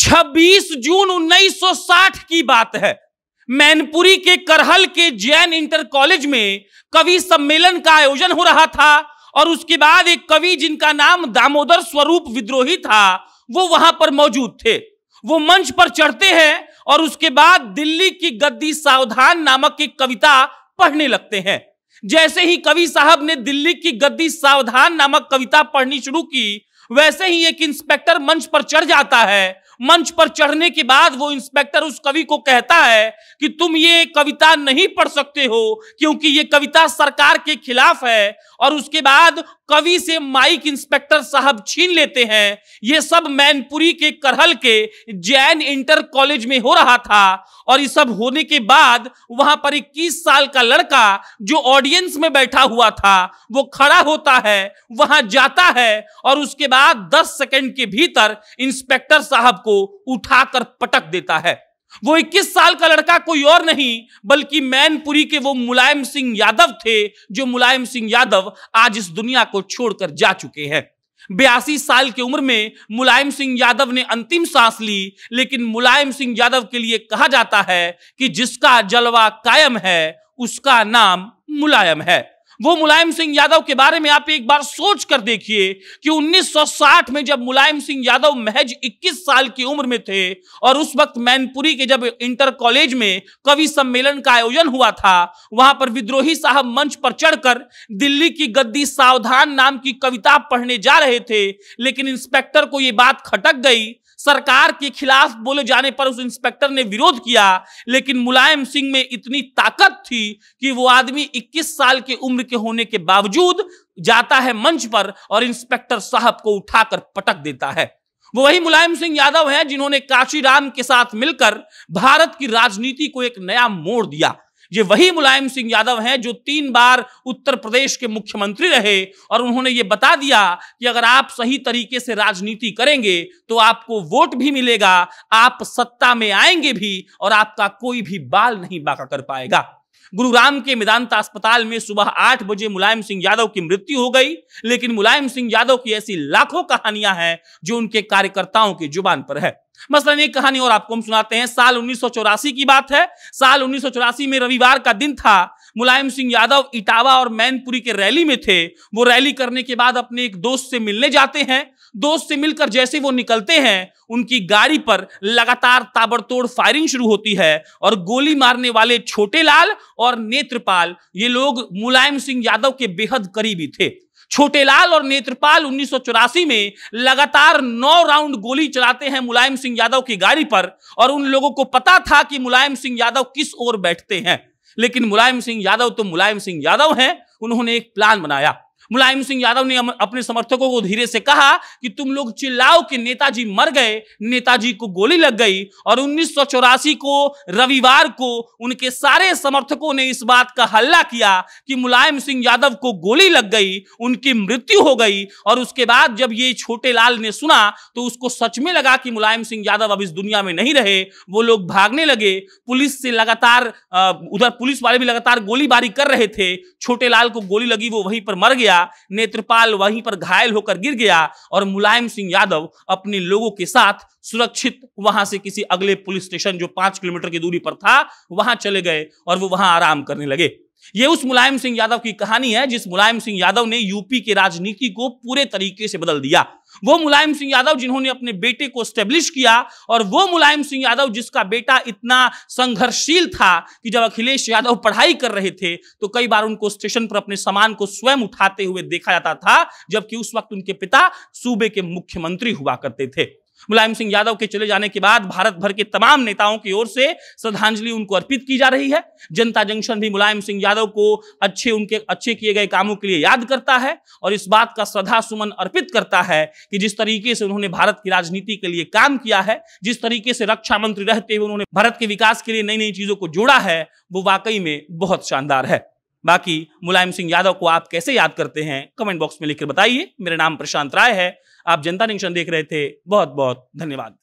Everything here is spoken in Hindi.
26 जून 1960 की बात है मैनपुरी के करहल के जैन इंटर कॉलेज में कवि सम्मेलन का आयोजन हो रहा था और उसके बाद एक कवि जिनका नाम दामोदर स्वरूप विद्रोही था वो वहां पर मौजूद थे वो मंच पर चढ़ते हैं और उसके बाद दिल्ली की गद्दी सावधान नामक की कविता पढ़ने लगते हैं जैसे ही कवि साहब ने दिल्ली की गद्दी सावधान नामक कविता पढ़नी शुरू की वैसे ही एक इंस्पेक्टर मंच पर चढ़ जाता है मंच पर चढ़ने के बाद वो इंस्पेक्टर उस कवि को कहता है कि तुम ये कविता नहीं पढ़ सकते हो क्योंकि ये कविता सरकार के खिलाफ है और उसके बाद कवि से माइक इंस्पेक्टर साहब छीन लेते हैं ये सब मैनपुरी के करहल के जैन इंटर कॉलेज में हो रहा था और ये सब होने के बाद वहां पर 21 साल का लड़का जो ऑडियंस में बैठा हुआ था वो खड़ा होता है वहां जाता है और उसके बाद 10 सेकंड के भीतर इंस्पेक्टर साहब को उठाकर पटक देता है वो इक्कीस साल का लड़का कोई और नहीं बल्कि मैनपुरी के वो मुलायम सिंह यादव थे जो मुलायम सिंह यादव आज इस दुनिया को छोड़कर जा चुके हैं बयासी साल की उम्र में मुलायम सिंह यादव ने अंतिम सांस ली लेकिन मुलायम सिंह यादव के लिए कहा जाता है कि जिसका जलवा कायम है उसका नाम मुलायम है वो मुलायम सिंह यादव के बारे में आप एक बार सोच कर देखिए कि 1960 में जब मुलायम सिंह यादव महज 21 साल की उम्र में थे और उस वक्त मैनपुरी के जब इंटर कॉलेज में कवि सम्मेलन का आयोजन हुआ था वहां पर विद्रोही साहब मंच पर चढ़कर दिल्ली की गद्दी सावधान नाम की कविता पढ़ने जा रहे थे लेकिन इंस्पेक्टर को ये बात खटक गई सरकार के खिलाफ बोले जाने पर उस इंस्पेक्टर ने विरोध किया लेकिन मुलायम सिंह में इतनी ताकत थी कि वो आदमी 21 साल की उम्र के होने के बावजूद जाता है मंच पर और इंस्पेक्टर साहब को उठाकर पटक देता है वो वही मुलायम सिंह यादव हैं जिन्होंने काशीराम के साथ मिलकर भारत की राजनीति को एक नया मोड़ दिया ये वही मुलायम सिंह यादव हैं जो तीन बार उत्तर प्रदेश के मुख्यमंत्री रहे और उन्होंने ये बता दिया कि अगर आप सही तरीके से राजनीति करेंगे तो आपको वोट भी मिलेगा आप सत्ता में आएंगे भी और आपका कोई भी बाल नहीं बाका कर पाएगा गुरुग्राम के मेदांता अस्पताल में सुबह आठ बजे मुलायम सिंह यादव की मृत्यु हो गई लेकिन मुलायम सिंह यादव की ऐसी लाखों कहानियां हैं जो उनके कार्यकर्ताओं की जुबान पर है मसलन एक कहानी और आपको हम सुनाते हैं साल उन्नीस की बात है साल उन्नीस में रविवार का दिन था मुलायम सिंह यादव इटावा और मैनपुरी के रैली में थे वो रैली करने के बाद अपने एक दोस्त से मिलने जाते हैं दोस्त से मिलकर जैसे वो निकलते हैं उनकी गाड़ी पर लगातार ताबड़तोड़ फायरिंग शुरू होती है और गोली मारने वाले छोटे लाल और नेत्रपाल ये लोग मुलायम सिंह यादव के बेहद करीबी थे छोटेलाल और नेत्रपाल उन्नीस में लगातार नौ राउंड गोली चलाते हैं मुलायम सिंह यादव की गाड़ी पर और उन लोगों को पता था कि मुलायम सिंह यादव किस ओर बैठते हैं लेकिन मुलायम सिंह यादव तो मुलायम सिंह यादव हैं उन्होंने एक प्लान बनाया मुलायम सिंह यादव ने अपने समर्थकों को धीरे से कहा कि तुम लोग चिल्लाओ कि नेताजी मर गए नेताजी को गोली लग गई और उन्नीस को रविवार को उनके सारे समर्थकों ने इस बात का हल्ला किया कि मुलायम सिंह यादव को गोली लग गई उनकी मृत्यु हो गई और उसके बाद जब ये छोटे लाल ने सुना तो उसको सच में लगा कि मुलायम सिंह यादव अब इस दुनिया में नहीं रहे वो लोग भागने लगे पुलिस से लगातार उधर पुलिस वाले भी लगातार गोलीबारी कर रहे थे छोटे लाल को गोली लगी वो वहीं पर मर गया गया नेत्रपाल वहीं पर घायल होकर गिर गया और मुलायम सिंह यादव अपने लोगों के साथ सुरक्षित वहां से किसी अगले पुलिस स्टेशन जो पांच किलोमीटर की दूरी पर था वहां चले गए और वो वहां आराम करने लगे ये उस मुलायम सिंह यादव की कहानी है जिस मुलायम सिंह यादव ने यूपी की राजनीति को पूरे तरीके से बदल दिया वो मुलायम सिंह यादव जिन्होंने अपने बेटे को स्टेब्लिश किया और वो मुलायम सिंह यादव जिसका बेटा इतना संघर्षशील था कि जब अखिलेश यादव पढ़ाई कर रहे थे तो कई बार उनको स्टेशन पर अपने सामान को स्वयं उठाते हुए देखा जाता था जबकि उस वक्त उनके पिता सूबे के मुख्यमंत्री हुआ करते थे मुलायम सिंह यादव के चले जाने के बाद भारत भर के तमाम नेताओं की ओर से श्रद्धांजलि उनको अर्पित की जा रही है जनता जंक्शन भी मुलायम सिंह यादव को अच्छे उनके अच्छे किए गए कामों के लिए याद करता है और इस बात का श्रद्धा सुमन अर्पित करता है कि जिस तरीके से उन्होंने भारत की राजनीति के लिए काम किया है जिस तरीके से रक्षा मंत्री रहते हुए उन्होंने भारत के विकास के लिए नई नई चीजों को जोड़ा है वो वाकई में बहुत शानदार है बाकी मुलायम सिंह यादव को आप कैसे याद करते हैं कमेंट बॉक्स में लिखकर बताइए मेरा नाम प्रशांत राय है आप जनता जंक्शन देख रहे थे बहुत बहुत धन्यवाद